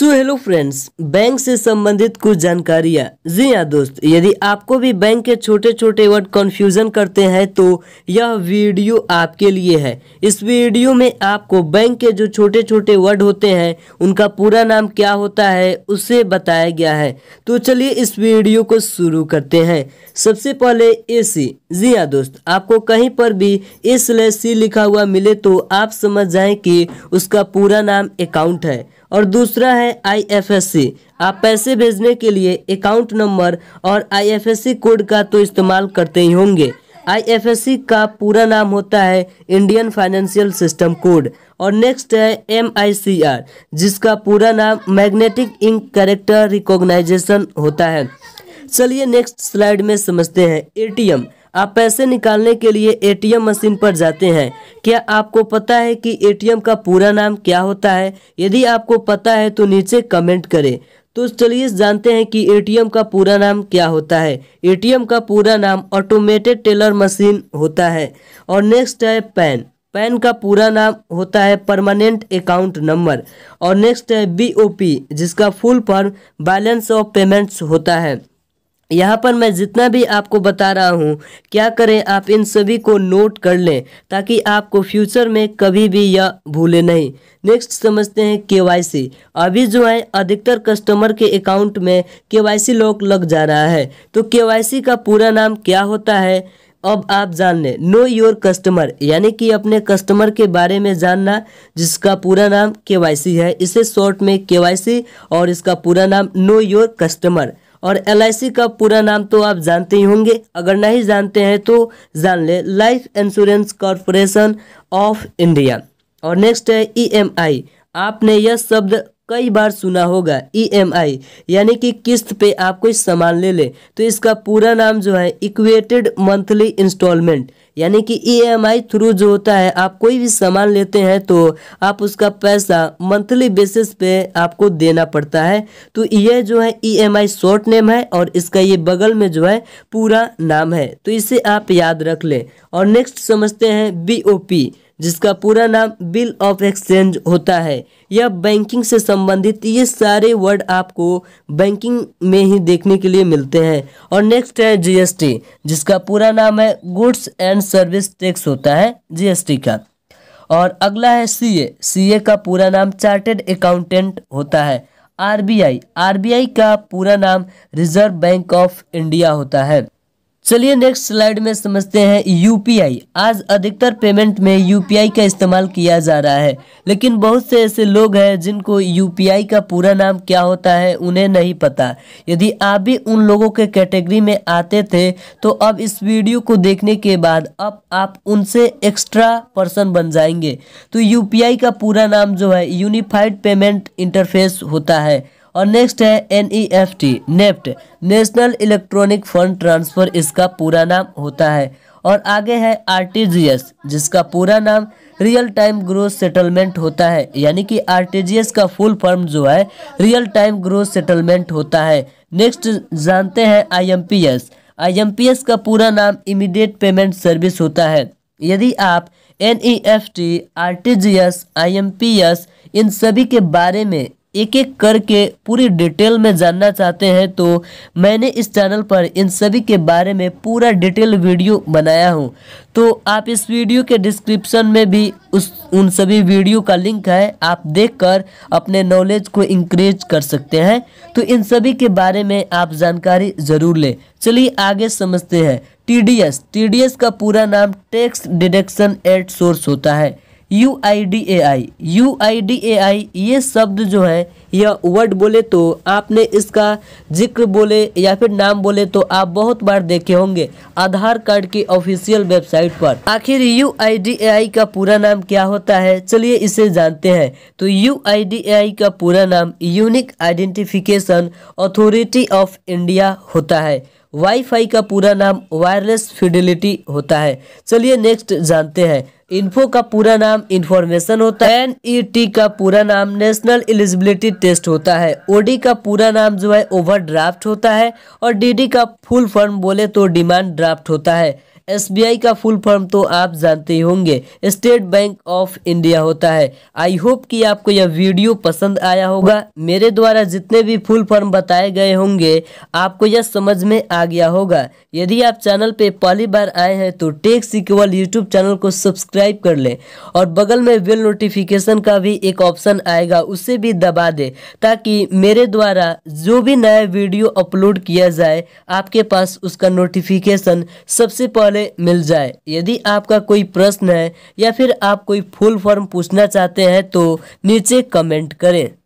so hello friends bank से संबंधित कुछ जानकारियाँ जी हाँ दोस्त यदि आपको भी बैंक के छोटे छोटे वर्ड कंफ्यूजन करते हैं तो यह वीडियो आपके लिए है इस वीडियो में आपको बैंक के जो छोटे छोटे वर्ड होते हैं उनका पूरा नाम क्या होता है उसे बताया गया है तो चलिए इस वीडियो को शुरू करते हैं सबसे पहले ए सी जी हाँ दोस्त आपको कहीं पर भी ए स्लैश सी लिखा हुआ मिले तो आप समझ जाए कि उसका पूरा नाम अकाउंट है और दूसरा है आईएफएससी आप पैसे भेजने के लिए अकाउंट नंबर और आईएफएससी कोड का तो इस्तेमाल करते ही होंगे आईएफएससी का पूरा नाम होता है इंडियन फाइनेंशियल सिस्टम कोड और नेक्स्ट है एम जिसका पूरा नाम मैग्नेटिक इंक कैरेक्टर रिकॉग्नाइजेशन होता है चलिए नेक्स्ट स्लाइड में समझते हैं एटीएम आप पैसे निकालने के लिए एटीएम मशीन पर जाते हैं क्या आपको पता है कि एटीएम का पूरा नाम क्या होता है यदि आपको पता है तो नीचे कमेंट करें तो चलिए जानते हैं कि एटीएम का पूरा नाम क्या होता है एटीएम का पूरा नाम ऑटोमेटेड टेलर मशीन होता है और नेक्स्ट है पैन पैन का पूरा नाम होता है परमानेंट अकाउंट नंबर और नेक्स्ट है बीओपी जिसका full form balance of payments होता है यहाँ पर मैं जितना भी आपको बता रहा हूँ क्या करें आप इन सभी को नोट कर लें ताकि आपको फ्यूचर में कभी भी यह भूले नहीं नेक्स्ट समझते हैं केवाईसी अभी जो है अधिकतर कस्टमर के अकाउंट में केवाईसी लॉक लग जा रहा है तो केवाईसी का पूरा नाम क्या होता है अब आप जान लें नो योर कस्टमर यानी कि अपने कस्टमर के बारे में जानना जिसका पूरा नाम के है इसे शॉर्ट में के और इसका पूरा नाम नो योर कस्टमर और एल का पूरा नाम तो आप जानते ही होंगे अगर नहीं जानते हैं तो जान ले life insurance corporation of India और नेक्स्ट है ई e आपने यह शब्द कई बार सुना होगा आई e यानी कि किस्त पे आप कोई सामान ले लें तो इसका पूरा नाम जो है इक्वेटेड मंथली इंस्टॉलमेंट यानी कि आई e थ्रू जो होता है आप कोई भी सामान लेते हैं तो आप उसका पैसा मंथली बेसिस पे आपको देना पड़ता है तो यह जो है आई शॉर्ट नेम है और इसका ये बगल में जो है पूरा नाम है तो इसे आप याद रख लें और नेक्स्ट समझते हैं पी जिसका पूरा नाम बिल ऑफ एक्सचेंज होता है यह बैंकिंग से संबंधित ये सारे वर्ड आपको बैंकिंग में ही देखने के लिए मिलते हैं और नेक्स्ट है जीएसटी जिसका पूरा नाम है गुड्स एंड सर्विस टैक्स होता है जीएसटी का और अगला है सीए सीए का पूरा नाम चार्टेड अकाउंटेंट होता है आरबीआई आरबीआई का पूरा नाम रिजर्व बैंक ऑफ इंडिया होता है चलिए नेक्स्ट स्लाइड में समझते हैं यूपीआई आज अधिकतर पेमेंट में यूपीआई का इस्तेमाल किया जा रहा है लेकिन बहुत से ऐसे लोग हैं जिनको यूपीआई का पूरा नाम क्या होता है उन्हें नहीं पता यदि आप भी उन लोगों के कैटेगरी में आते थे तो अब इस वीडियो को देखने के बाद अब आप उनसे एक्स्ट्रा पर्सन बन जाएंगे तो यू का पूरा नाम जो है यूनिफाइड पेमेंट इंटरफेस होता है और नेक्स्ट है N E F T NEFT national electronic fund transfer इसका पूरा नाम होता है और आगे है आर टी जी एस जिसका पूरा नाम रियल टाइम ग्रोथ सेटलमेंट होता है यानी कि आर टी जी एस का फुल फॉर्म जो है रियल टाइम ग्रोथ सेटलमेंट होता है नेक्स्ट जानते हैं I M P S I M P S का पूरा नाम इमीडिएट पेमेंट सर्विस होता है यदि आप N E F T R T G S I M P S इन सभी के बारे में एक एक करके पूरी डिटेल में जानना चाहते हैं तो मैंने इस चैनल पर इन सभी के बारे में पूरा डिटेल वीडियो बनाया हूं तो आप इस वीडियो के डिस्क्रिप्शन में भी उस उन सभी वीडियो का लिंक है आप देखकर अपने नॉलेज को इंक्रीज कर सकते हैं तो इन सभी के बारे में आप जानकारी ज़रूर लें चलिए आगे समझते हैं टी डी एस का पूरा नाम टेक्स डिडक्शन एट सोर्स होता है U I D A I U I D A I ये शब्द जो है यह वर्ड बोले तो आपने इसका जिक्र बोले या फिर नाम बोले तो आप बहुत बार देखे होंगे आधार कार्ड की ऑफिशियल वेबसाइट पर आखिर यू आई डी ए आई का पूरा नाम क्या होता है चलिए इसे जानते हैं तो यू आई डी ए आई का पूरा नाम unique identification authority of India होता है वाईफाई का पूरा नाम वायरलेस फिडिलिटी होता है चलिए नेक्स्ट जानते हैं इन्फो का पूरा नाम इन्फॉर्मेशन होता है एन ई टी का पूरा नाम नेशनल एलिजिबिलिटी टेस्ट होता है ओडी का पूरा नाम जो है ओवर ड्राफ्ट होता है और डीडी का फुल फॉर्म बोले तो डिमांड ड्राफ्ट होता है एसबीआई का फुल फॉर्म तो आप जानते ही होंगे स्टेट बैंक ऑफ इंडिया होता है आई होप कि आपको यह वीडियो पसंद आया होगा मेरे द्वारा जितने भी फुल फॉर्म बताए गए होंगे आपको यह समझ में आ गया होगा यदि आप चैनल पे पहली बार आए हैं तो टेक सिक्वल यूट्यूब चैनल को सब्सक्राइब कर लें और बगल में वेल नोटिफिकेशन का भी एक ऑप्शन आएगा उसे भी दबा दे ताकि मेरे द्वारा जो भी नया वीडियो अपलोड किया जाए आपके पास उसका नोटिफिकेशन सबसे पहले में मिल जाए यदि आपका कोई प्रश्न है या फिर आप कोई फुल फॉर्म पूछना चाहते हैं तो नीचे कमेंट करें